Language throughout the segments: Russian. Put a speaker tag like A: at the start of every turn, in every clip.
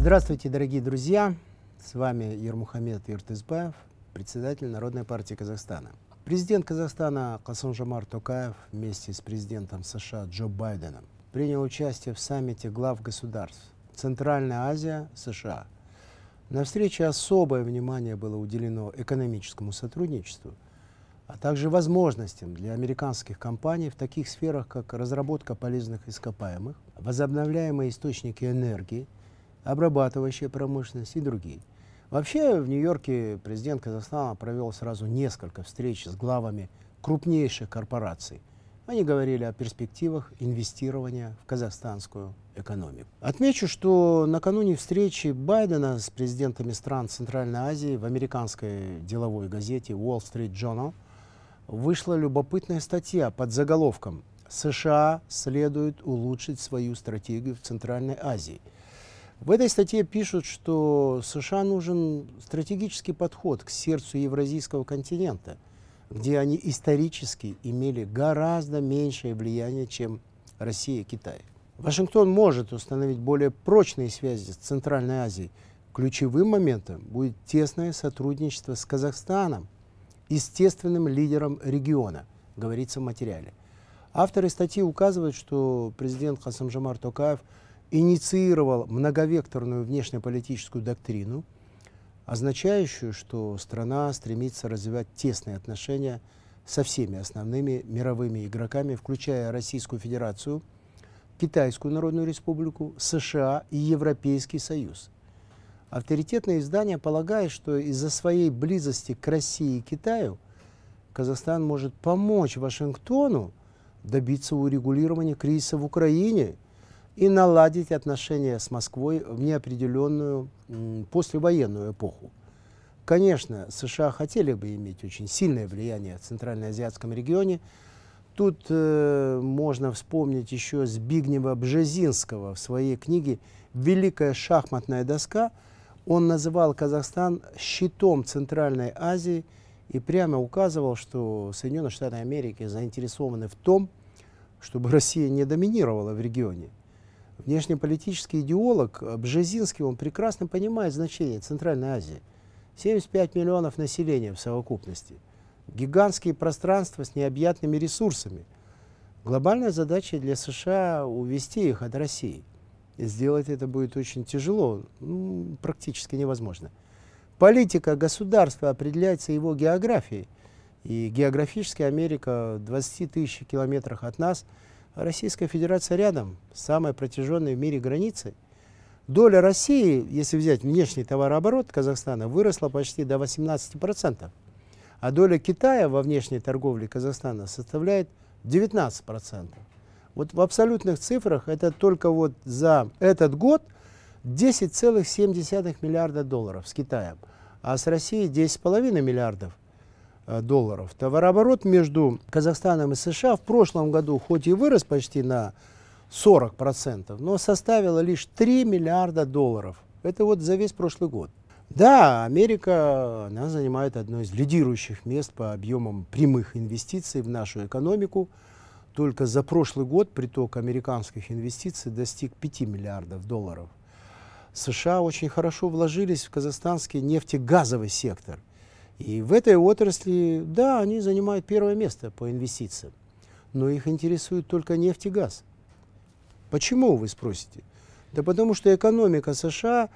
A: Здравствуйте, дорогие друзья! С вами Ермухамед Иртызбаев, председатель Народной партии Казахстана. Президент Казахстана Касым-Жамар Токаев вместе с президентом США Джо Байденом принял участие в саммите глав государств Центральная Азия, США. На встрече особое внимание было уделено экономическому сотрудничеству, а также возможностям для американских компаний в таких сферах, как разработка полезных ископаемых, возобновляемые источники энергии – обрабатывающая промышленность и другие. Вообще в Нью-Йорке президент Казахстана провел сразу несколько встреч с главами крупнейших корпораций. Они говорили о перспективах инвестирования в казахстанскую экономику. Отмечу, что накануне встречи Байдена с президентами стран Центральной Азии в американской деловой газете Wall Street Journal вышла любопытная статья под заголовком «США следует улучшить свою стратегию в Центральной Азии». В этой статье пишут, что США нужен стратегический подход к сердцу евразийского континента, где они исторически имели гораздо меньшее влияние, чем Россия и Китай. Вашингтон может установить более прочные связи с Центральной Азией. Ключевым моментом будет тесное сотрудничество с Казахстаном, естественным лидером региона, говорится в материале. Авторы статьи указывают, что президент Хасамжамар Токаев – инициировал многовекторную внешнеполитическую доктрину, означающую, что страна стремится развивать тесные отношения со всеми основными мировыми игроками, включая Российскую Федерацию, Китайскую Народную Республику, США и Европейский Союз. Авторитетное издание полагает, что из-за своей близости к России и Китаю Казахстан может помочь Вашингтону добиться урегулирования кризиса в Украине и наладить отношения с Москвой в неопределенную послевоенную эпоху. Конечно, США хотели бы иметь очень сильное влияние в Центральноазиатском регионе. Тут э, можно вспомнить еще Збигнева Бжезинского в своей книге «Великая шахматная доска». Он называл Казахстан щитом Центральной Азии и прямо указывал, что Соединенные Штаты Америки заинтересованы в том, чтобы Россия не доминировала в регионе внешнеполитический идеолог э, Бжезинский, он прекрасно понимает значение Центральной Азии. 75 миллионов населения в совокупности. Гигантские пространства с необъятными ресурсами. Глобальная задача для США – увести их от России. И сделать это будет очень тяжело, ну, практически невозможно. Политика государства определяется его географией. И географически Америка в 20 тысяч километрах от нас – Российская Федерация рядом, самая протяженная в мире границы. Доля России, если взять внешний товарооборот Казахстана, выросла почти до 18%, а доля Китая во внешней торговле Казахстана составляет 19%. Вот в абсолютных цифрах это только вот за этот год 10,7 миллиарда долларов с Китаем, а с Россией 10,5 миллиардов. Э, долларов. Товарооборот между Казахстаном и США в прошлом году хоть и вырос почти на 40%, но составило лишь 3 миллиарда долларов. Это вот за весь прошлый год. Да, Америка, она занимает одно из лидирующих мест по объемам прямых инвестиций в нашу экономику. Только за прошлый год приток американских инвестиций достиг 5 миллиардов долларов. США очень хорошо вложились в казахстанский нефтегазовый сектор – и в этой отрасли, да, они занимают первое место по инвестициям, но их интересует только нефть и газ. Почему, вы спросите? Да потому что экономика США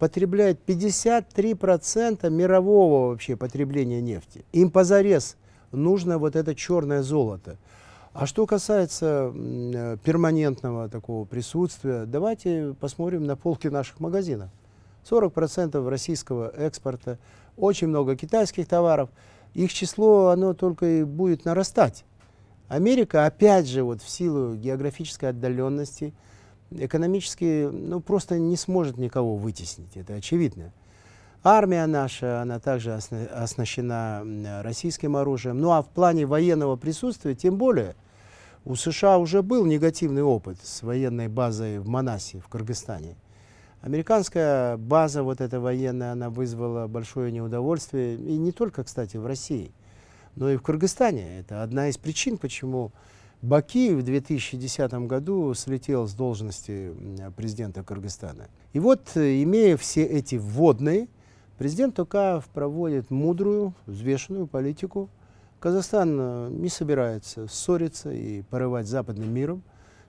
A: потребляет 53% мирового вообще потребления нефти. Им позарез нужно вот это черное золото. А что касается э, перманентного такого присутствия, давайте посмотрим на полки наших магазинов. 40% российского экспорта очень много китайских товаров. Их число, оно только и будет нарастать. Америка, опять же, вот в силу географической отдаленности, экономически, ну, просто не сможет никого вытеснить, это очевидно. Армия наша, она также оснащена российским оружием. Ну, а в плане военного присутствия, тем более, у США уже был негативный опыт с военной базой в Манасе, в Кыргызстане. Американская база вот эта военная, она вызвала большое неудовольствие, и не только, кстати, в России, но и в Кыргызстане. Это одна из причин, почему Баки в 2010 году слетел с должности президента Кыргызстана. И вот, э, имея все эти вводные, президент Токаев проводит мудрую, взвешенную политику. Казахстан э, не собирается ссориться и порывать с западным миром.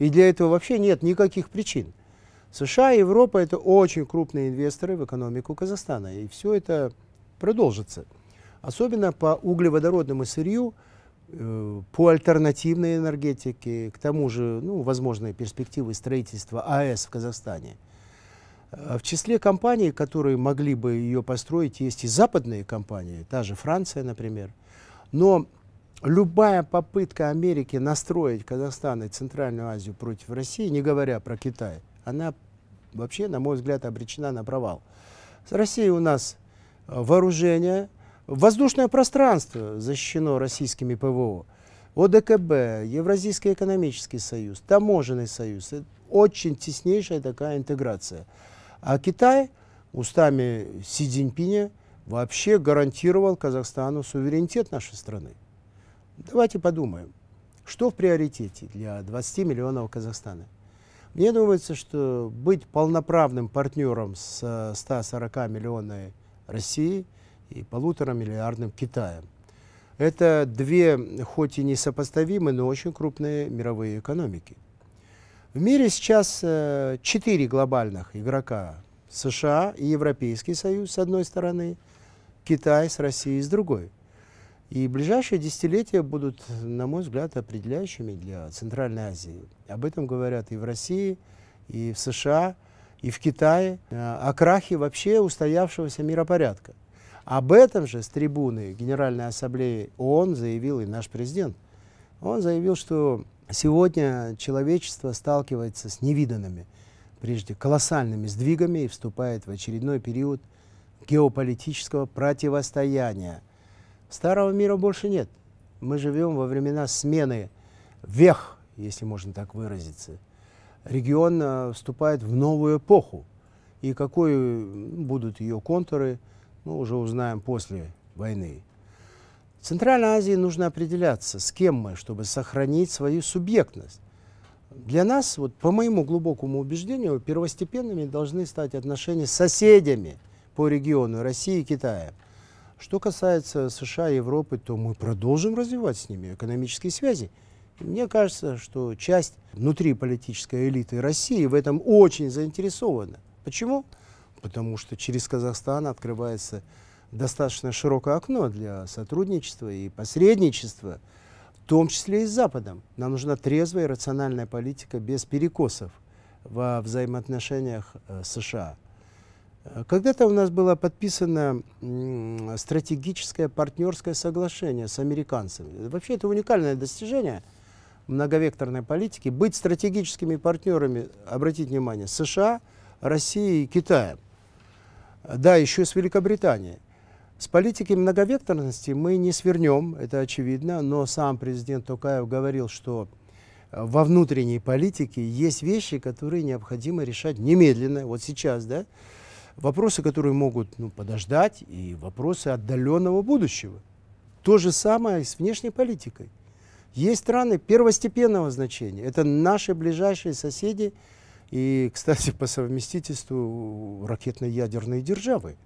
A: И для этого вообще нет никаких причин – США и Европа – это очень крупные инвесторы в экономику Казахстана, и все это продолжится. Особенно по углеводородному сырью, э, по альтернативной энергетике, к тому же ну, возможные перспективы строительства АЭС в Казахстане. А в числе компаний, которые могли бы ее построить, есть и западные компании, та же Франция, например. Но любая попытка Америки настроить Казахстан и Центральную Азию против России, не говоря про Китай – она вообще, на мой взгляд, обречена на провал. С Россией у нас э, вооружение, воздушное пространство защищено российскими ПВО, ОДКБ, Евразийский экономический союз, таможенный союз. Это очень теснейшая такая интеграция. А Китай устами Си Цзиньпиня вообще гарантировал Казахстану суверенитет нашей страны. Давайте подумаем, что в приоритете для 20 миллионов Казахстана? Мне думается, что быть полноправным партнером с 140 э, миллионной России и полутора миллиардным Китаем – это две, хоть и несопоставимые, но очень крупные мировые экономики. В мире сейчас э, четыре глобальных игрока – США и Европейский Союз с одной стороны, Китай с Россией с другой – и ближайшие десятилетия будут, на мой взгляд, определяющими для Центральной Азии. Об этом говорят и в России, и в США, и в Китае, э, о крахе вообще устоявшегося миропорядка. Об этом же с трибуны Генеральной Ассамблеи ООН заявил и наш президент. Он заявил, что сегодня человечество сталкивается с невиданными, прежде колоссальными сдвигами и вступает в очередной период геополитического противостояния – Старого мира больше нет. Мы живем во времена смены вех, если можно так выразиться. Регион э, вступает в новую эпоху. И какой будут ее контуры, мы уже узнаем после войны. Центральной Азии нужно определяться, с кем мы, чтобы сохранить свою субъектность. Для нас, вот, по моему глубокому убеждению, первостепенными должны стать отношения с соседями по региону России и Китая – что касается США и Европы, то мы продолжим развивать с ними экономические связи. Мне кажется, что часть внутриполитической элиты России в этом очень заинтересована. Почему? Потому что через Казахстан открывается достаточно широкое окно для сотрудничества и посредничества, в том числе и с Западом. Нам нужна трезвая и рациональная политика без перекосов во взаимоотношениях э, США. Когда-то у нас было подписано стратегическое партнерское соглашение с американцами. Вообще это уникальное достижение многовекторной политики. Быть стратегическими партнерами, обратите внимание, США, России и Китая. Да, еще с Великобританией. С политики многовекторности мы не свернем, это очевидно, но сам президент Токаев говорил, что э, во внутренней политике есть вещи, которые необходимо решать немедленно, вот сейчас, да, вопросы, которые могут ну, подождать, и вопросы отдаленного будущего. То же самое и с внешней политикой. Есть страны первостепенного значения. Это наши ближайшие соседи и, кстати, по совместительству ракетно-ядерные державы.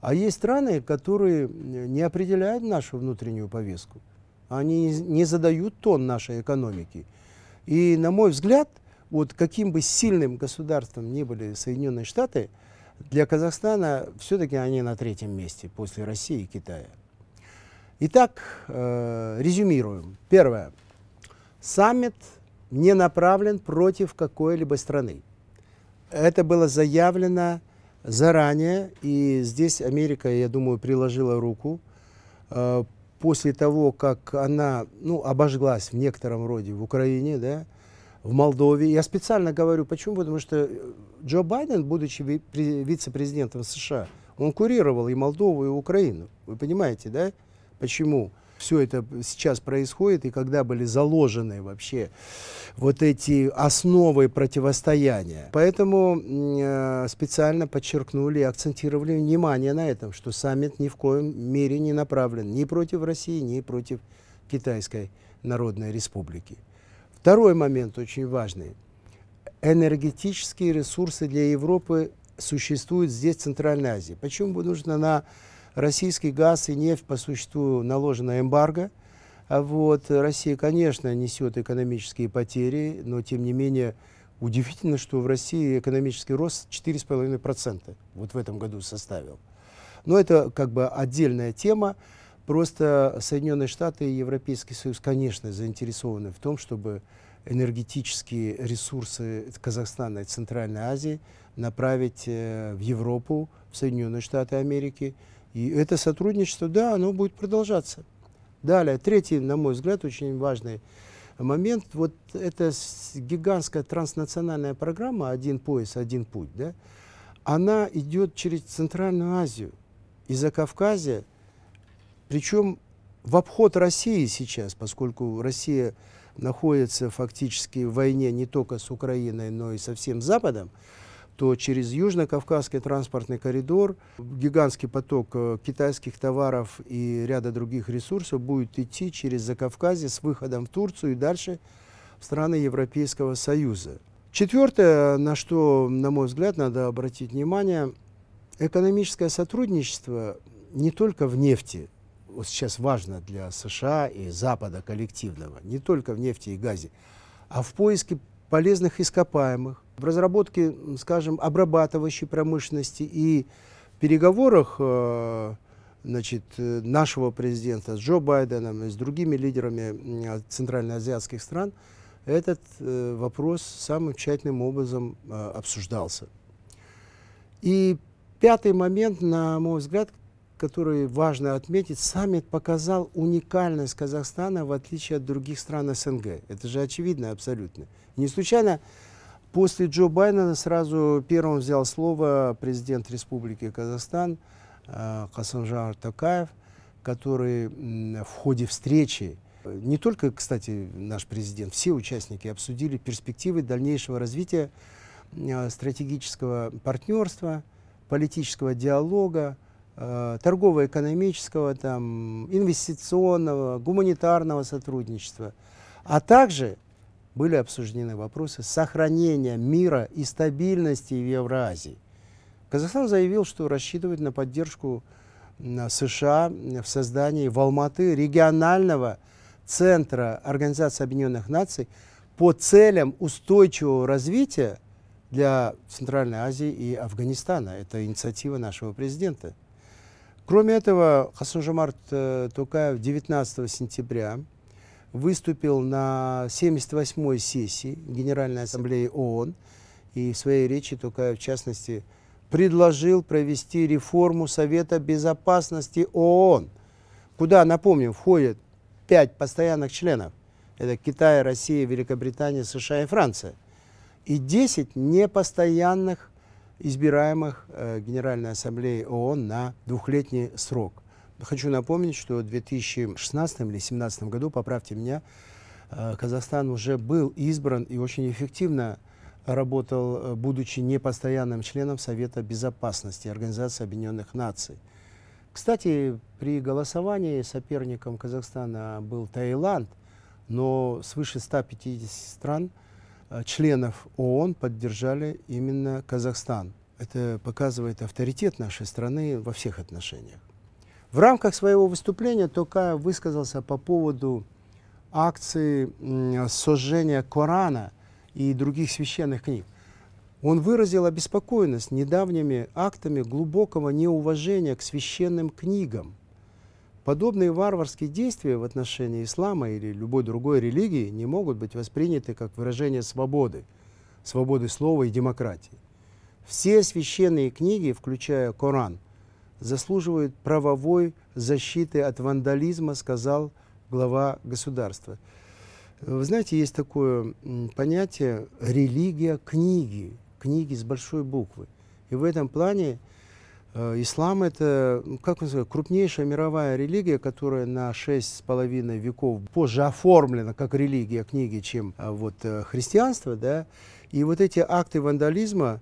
A: А есть страны, которые не определяют нашу внутреннюю повестку. Они не задают тон нашей экономики. И, на мой взгляд, вот каким бы сильным государством ни были Соединенные Штаты – для Казахстана все-таки они на третьем месте после России и Китая. Итак, э, резюмируем. Первое. Саммит не направлен против какой-либо страны. Это было заявлено заранее, и здесь Америка, я думаю, приложила руку. Э, после того, как она ну, обожглась в некотором роде в Украине, да, в Молдове. Я специально говорю, почему? Потому что э, Джо Байден, будучи вице-президентом США, он курировал и Молдову, и Украину. Вы понимаете, да? Почему? все это сейчас происходит и когда были заложены вообще вот эти основы противостояния. Поэтому э, специально подчеркнули и акцентировали внимание на этом, что саммит ни в коем мере не направлен ни против России, ни против Китайской Народной Республики. Второй момент очень важный. Энергетические ресурсы для Европы существуют здесь, в Центральной Азии. Почему бы нужно на российский газ и нефть по существу наложено эмбарго? А вот Россия, конечно, несет экономические потери, но тем не менее удивительно, что в России экономический рост 4,5% вот в этом году составил. Но это как бы отдельная тема. Просто Соединенные Штаты и Европейский Союз, конечно, заинтересованы в том, чтобы энергетические ресурсы Казахстана и Центральной Азии направить э, в Европу, в Соединенные Штаты Америки. И это сотрудничество, да, оно будет продолжаться. Далее, третий, на мой взгляд, очень важный момент. Вот эта гигантская транснациональная программа «Один пояс, один путь», да, она идет через Центральную Азию. И Закавказье – причем в обход России сейчас, поскольку Россия находится фактически в войне не только с Украиной, но и со всем Западом, то через Южно-Кавказский транспортный коридор гигантский поток э, китайских товаров и ряда других ресурсов будет идти через Закавказье с выходом в Турцию и дальше в страны Европейского Союза. Четвертое, на что, на мой взгляд, надо обратить внимание, экономическое сотрудничество не только в нефти, вот сейчас важно для США и Запада коллективного, не только в нефти и газе, а в поиске полезных ископаемых, в разработке, скажем, обрабатывающей промышленности и переговорах э, значит, э, нашего президента с Джо Байденом и с другими лидерами центральноазиатских стран, этот э, вопрос самым тщательным образом обсуждался. И пятый момент, на мой взгляд, который важно отметить, саммит показал уникальность Казахстана в отличие от других стран СНГ. Это же очевидно абсолютно. Не случайно после Джо Байдена сразу первым взял слово президент Республики Казахстан Касанжар э, Такаев, который в ходе встречи э, не только, кстати, наш президент, все участники обсудили перспективы дальнейшего развития э, стратегического партнерства, политического диалога, Э, торгово-экономического, там, инвестиционного, гуманитарного сотрудничества. А также были обсуждены вопросы сохранения мира и стабильности в Евразии. Казахстан заявил, что рассчитывает на поддержку США в создании в Алматы регионального центра Организации Объединенных Наций по целям устойчивого развития для Центральной Азии и Афганистана. Это инициатива нашего президента. Кроме этого, Хасан Хасунжамарт э, Тукаев 19 сентября выступил на 78-й сессии Генеральной Ассамблеи ООН, и в своей речи Тукаев, в частности, предложил провести реформу Совета Безопасности ООН, куда, напомним, входят пять постоянных членов. Это Китай, Россия, Великобритания, США и Франция. И 10 непостоянных избираемых э, Генеральной Ассамблеей ООН на двухлетний срок. Хочу напомнить, что в 2016 или 2017 году, поправьте меня, э, Казахстан уже был избран и очень эффективно работал, э, будучи непостоянным членом Совета Безопасности Организации Объединенных Наций. Кстати, при голосовании соперником Казахстана был Таиланд, но свыше 150 стран – Э, членов ООН поддержали именно Казахстан. Это показывает авторитет нашей страны во всех отношениях. В рамках своего выступления Токаев высказался по поводу акции сожжения Корана и других священных книг. Он выразил обеспокоенность недавними актами глубокого неуважения к священным книгам – Подобные варварские действия в отношении ислама или любой другой религии не могут быть восприняты как выражение свободы, свободы слова и демократии. Все священные книги, включая Коран, заслуживают правовой защиты от вандализма, сказал глава государства. Вы знаете, есть такое понятие «религия книги», книги с большой буквы. И в этом плане Э, ислам – это, ну, как он сказал, крупнейшая мировая религия, которая на шесть с половиной веков позже оформлена как религия книги, чем э, вот э, христианство, да, и вот эти акты вандализма,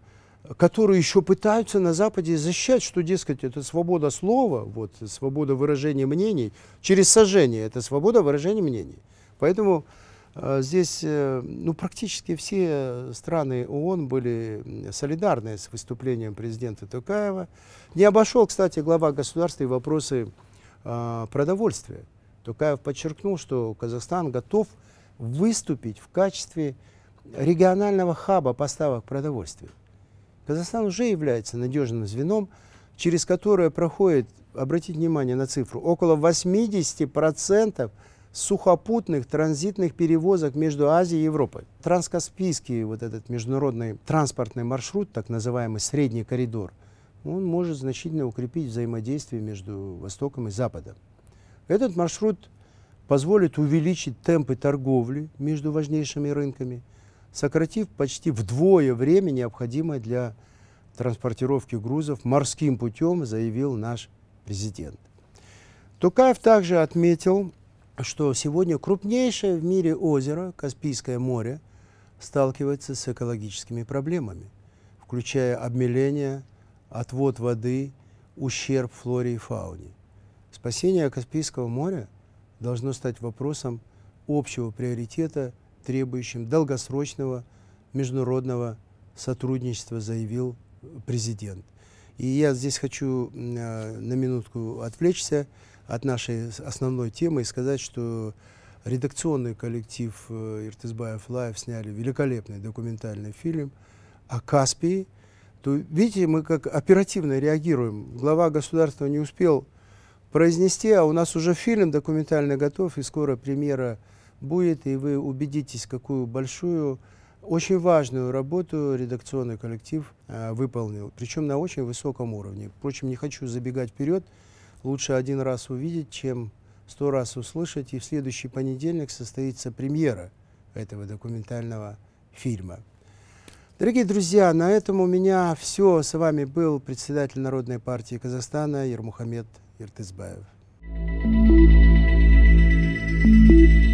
A: которые еще пытаются на Западе защищать, что, дескать, это свобода слова, вот, свобода выражения мнений через сожжение, это свобода выражения мнений. Поэтому а, здесь э, ну, практически все страны ООН были солидарны с выступлением президента Тукаева. Не обошел, кстати, глава государства и вопросы э, продовольствия. Тукаев подчеркнул, что Казахстан готов выступить в качестве регионального хаба поставок продовольствия. Казахстан уже является надежным звеном, через которое проходит, обратите внимание на цифру, около 80% процентов сухопутных транзитных перевозок между Азией и Европой. Транскаспийский вот этот международный транспортный маршрут, так называемый средний коридор, он может значительно укрепить взаимодействие между Востоком и Западом. Этот маршрут позволит увеличить темпы торговли между важнейшими рынками, сократив почти вдвое время, необходимое для транспортировки грузов морским путем, заявил наш президент. Тукаев также отметил что сегодня крупнейшее в мире озеро, Каспийское море, сталкивается с экологическими проблемами, включая обмеление, отвод воды, ущерб флоре и фауне. Спасение Каспийского моря должно стать вопросом общего приоритета, требующим долгосрочного международного сотрудничества, заявил президент. И я здесь хочу э, на минутку отвлечься от нашей основной темы и сказать, что редакционный коллектив э, Иртызбаев Лайв сняли великолепный документальный фильм о Каспии. То, видите, мы как оперативно реагируем. Глава государства не успел произнести, а у нас уже фильм документальный готов, и скоро премьера будет, и вы убедитесь, какую большую, очень важную работу редакционный коллектив э, выполнил, причем на очень высоком уровне. Впрочем, не хочу забегать вперед, лучше один раз увидеть, чем сто раз услышать. И в следующий понедельник состоится премьера этого документального фильма. Дорогие друзья, на этом у меня все. С вами был председатель Народной партии Казахстана Ермухамед Иртызбаев. Thank you.